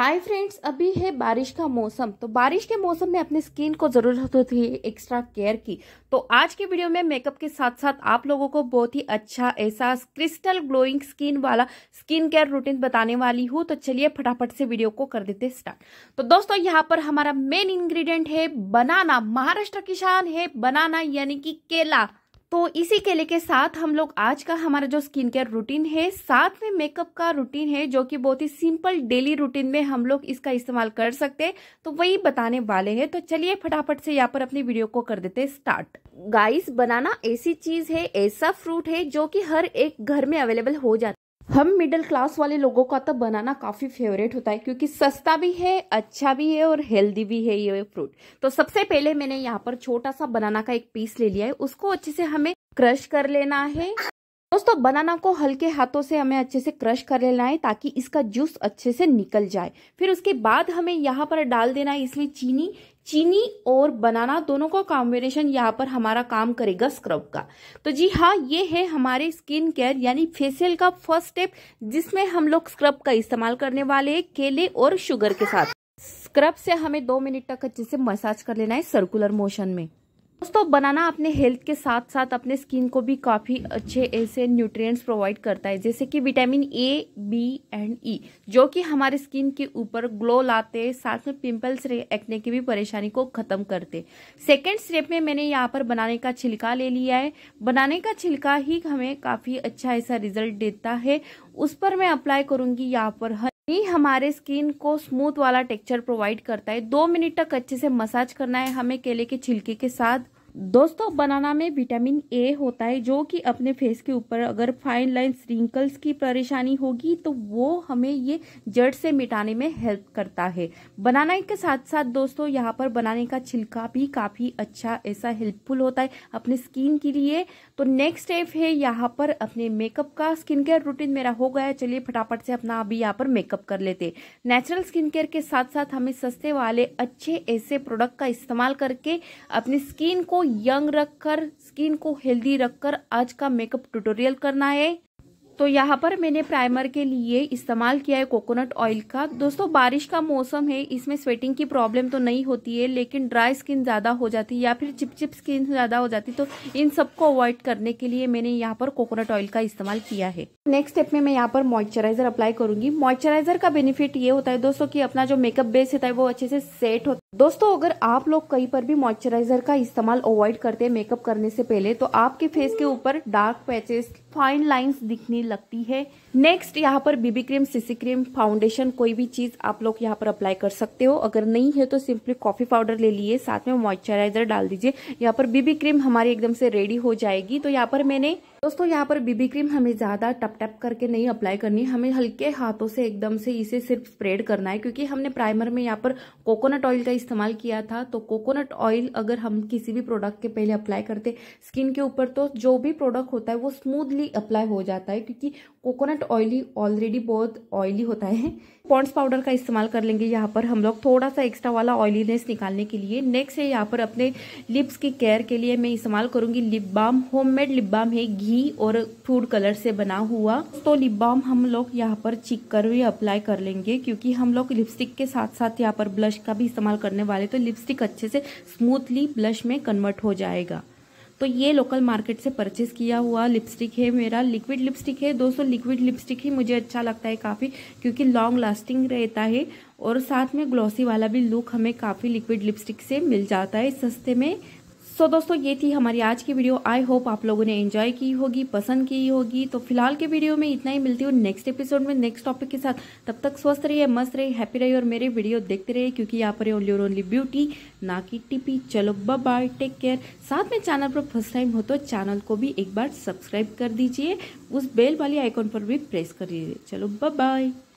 hi friends अभी है बारिश का मौसम तो बारिश के मौसम में अपनी स्किन को ज़रूरत होती है एक्स्ट्रा केयर की तो आज के वीडियो में मेकअप के साथ साथ आप लोगों को बहुत ही अच्छा ऐसा क्रिस्टल ग्लोइंग स्किन वाला स्किन केयर रूटीन बताने वाली हूँ तो चलिए फटाफट से वीडियो को कर देते स्टार्ट तो दोस्तों यहाँ पर हमारा मेन इन्ग्रीडियंट है बनाना महाराष्ट्र की शान है बनाना यानी कि केला तो इसी केले के साथ हम लोग आज का हमारा जो स्किन केयर रूटीन है साथ में मेकअप का रूटीन है जो कि बहुत ही सिंपल डेली रूटीन में हम लोग इसका इस्तेमाल कर सकते हैं तो वही बताने वाले हैं तो चलिए फटाफट से यहाँ पर अपनी वीडियो को कर देते हैं स्टार्ट गाइस बनाना ऐसी चीज है ऐसा फ्रूट है जो कि हर एक घर में अवेलेबल हो जाता हम मिडिल क्लास वाले लोगों का तो बनाना काफ़ी फेवरेट होता है क्योंकि सस्ता भी है अच्छा भी है और हेल्दी भी है ये फ्रूट तो सबसे पहले मैंने यहाँ पर छोटा सा बनाना का एक पीस ले लिया है उसको अच्छे से हमें क्रश कर लेना है दोस्तों बनाना को हल्के हाथों से हमें अच्छे से क्रश कर लेना है ताकि इसका जूस अच्छे से निकल जाए फिर उसके बाद हमें यहाँ पर डाल देना है इसमें चीनी चीनी और बनाना दोनों का कॉम्बिनेशन यहाँ पर हमारा काम करेगा स्क्रब का तो जी हाँ ये है हमारे स्किन केयर यानी फेसियल का फर्स्ट स्टेप जिसमें हम लोग स्क्रब का इस्तेमाल करने वाले है केले और शुगर के साथ स्क्रब से हमें दो मिनट तक अच्छे से मसाज कर लेना है सर्कुलर मोशन में दोस्तों बनाना अपने हेल्थ के साथ साथ अपने स्किन को भी काफ़ी अच्छे ऐसे न्यूट्रिएंट्स प्रोवाइड करता है जैसे कि vitamin A B and E जो कि हमारे स्किन के ऊपर ग्लो लाते हैं साथ में पिंपल्स एक्ने की भी परेशानी को ख़त्म करते सेकेंड स्टेप में मैंने यहाँ पर बनाने का छिलका ले लिया है बनाने का छिलका ही हमें काफ़ी अच्छा ऐसा रिजल्ट देता है उस पर मैं अप्लाई करूँगी यहाँ पर ही हमारे स्किन को स्मूथ वाला टेक्सचर प्रोवाइड करता है दो मिनट तक अच्छे से मसाज करना है हमें केले के छिलके के साथ दोस्तों बनाना में विटामिन ए होता है जो कि अपने फेस के ऊपर अगर फाइन लाइन रिंकल्स की परेशानी होगी तो वो हमें ये जड़ से मिटाने में हेल्प करता है बनाना के साथ साथ दोस्तों यहाँ पर बनाने का छिलका भी काफ़ी अच्छा ऐसा हेल्पफुल होता है अपने स्किन के लिए तो नेक्स्ट स्टेप है यहाँ पर अपने मेकअप का स्किन केयर रूटीन मेरा हो गया चलिए फटाफट से अपना अभी यहाँ पर मेकअप कर लेते नेचुरल स्किन केयर के साथ साथ हमें सस्ते वाले अच्छे ऐसे प्रोडक्ट का इस्तेमाल करके अपनी स्किन को यंग रखकर स्किन को हेल्दी रखकर आज का मेकअप ट्यूटोरियल करना है तो यहाँ पर मैंने प्राइमर के लिए इस्तेमाल किया है कोकोनट ऑयल का दोस्तों बारिश का मौसम है इसमें स्वेटिंग की प्रॉब्लम तो नहीं होती है लेकिन ड्राई स्किन ज़्यादा हो जाती है या फिर चिपचिप स्किन ज़्यादा हो जाती तो इन सबको अवॉइड करने के लिए मैंने यहाँ पर कोकोनट ऑयल का इस्तेमाल किया है नेक्स्ट स्टेप में मैं यहाँ पर मॉइस्चराइजर अप्लाई करूंगी मॉइस्चराइजर का बेनिफिट ये होता है दोस्तों की अपना जो मेकअप बेस होता है वो अच्छे से सेट होता है दोस्तों अगर आप लोग कहीं पर भी मॉइस्चराइजर का इस्तेमाल अवॉइड करते हैं मेकअप करने से पहले तो आपके फेस के ऊपर डार्क पैचेस फाइन लाइंस दिखने लगती है नेक्स्ट यहाँ पर BB cream CC cream foundation कोई भी चीज आप लोग यहाँ पर अप्लाई कर सकते हो अगर नहीं है तो सिंपली कॉफी पाउडर ले लिए साथ में मॉइस्चराइजर डाल दीजिए यहाँ पर बीबी क्रीम हमारी एकदम से रेडी हो जाएगी तो यहाँ पर मैंने दोस्तों यहाँ पर बीबी क्रीम हमें ज्यादा टप टप करके नहीं अप्लाई करनी हमें हल्के हाथों से एकदम से इसे सिर्फ स्प्रेड करना है क्योंकि हमने प्राइमर में यहाँ पर कोकोनट ऑयल का इस्तेमाल किया था तो कोकोनट ऑयल अगर हम किसी भी प्रोडक्ट के पहले अप्लाई करते स्किन के ऊपर तो जो भी प्रोडक्ट होता है वो स्मूथली अप्लाई हो जाता है क्योंकि कोकोनट ऑयल ही ऑलरेडी बहुत ऑयली होता है पॉन्ड्स पाउडर का इस्तेमाल कर लेंगे यहाँ पर हम लोग थोड़ा सा एक्स्ट्रा वाला ऑयलीनेस निकालने के लिए नेक्स्ट है यहाँ पर अपने लिप्स की केयर के लिए मैं इस्तेमाल करूंगी lip balm homemade lip balm है घी और फूड कलर से बना हुआ तो लिप बाम हम लोग यहाँ पर चिक कर भी अप्लाई कर लेंगे क्योंकि हम लोग लिपस्टिक के साथ साथ यहाँ पर ब्लश का भी इस्तेमाल करने वाले तो लिपस्टिक अच्छे से स्मूथली ब्लश में कन्वर्ट हो जाएगा तो ये लोकल मार्केट से परचेज़ किया हुआ लिपस्टिक है मेरा लिक्विड लिपस्टिक है दोस्तों लिक्विड लिपस्टिक ही मुझे अच्छा लगता है काफ़ी क्योंकि लॉन्ग लास्टिंग रहता है और साथ में ग्लॉसी वाला भी लुक हमें काफ़ी लिक्विड लिपस्टिक से मिल जाता है सस्ते में सो so, दोस्तों ये थी हमारी आज की वीडियो आई होप आप लोगों ने एंजॉय की होगी पसंद की होगी तो फिलहाल के वीडियो में इतना ही मिलती हूँ नेक्स्ट एपिसोड में नेक्स्ट टॉपिक के साथ तब तक स्वस्थ रहिए मस्त रहिए हैप्पी रहिए और मेरे वीडियो देखते रहिए क्योंकि यहाँ पर ओनली और ओनली ब्यूटी ना कि टिपी चलो बाय टेक केयर साथ में चैनल पर फर्स्ट टाइम हो तो चैनल को भी एक बार सब्सक्राइब कर दीजिए उस बेल वाली आइकॉन पर भी प्रेस कर दीजिए चलो बाय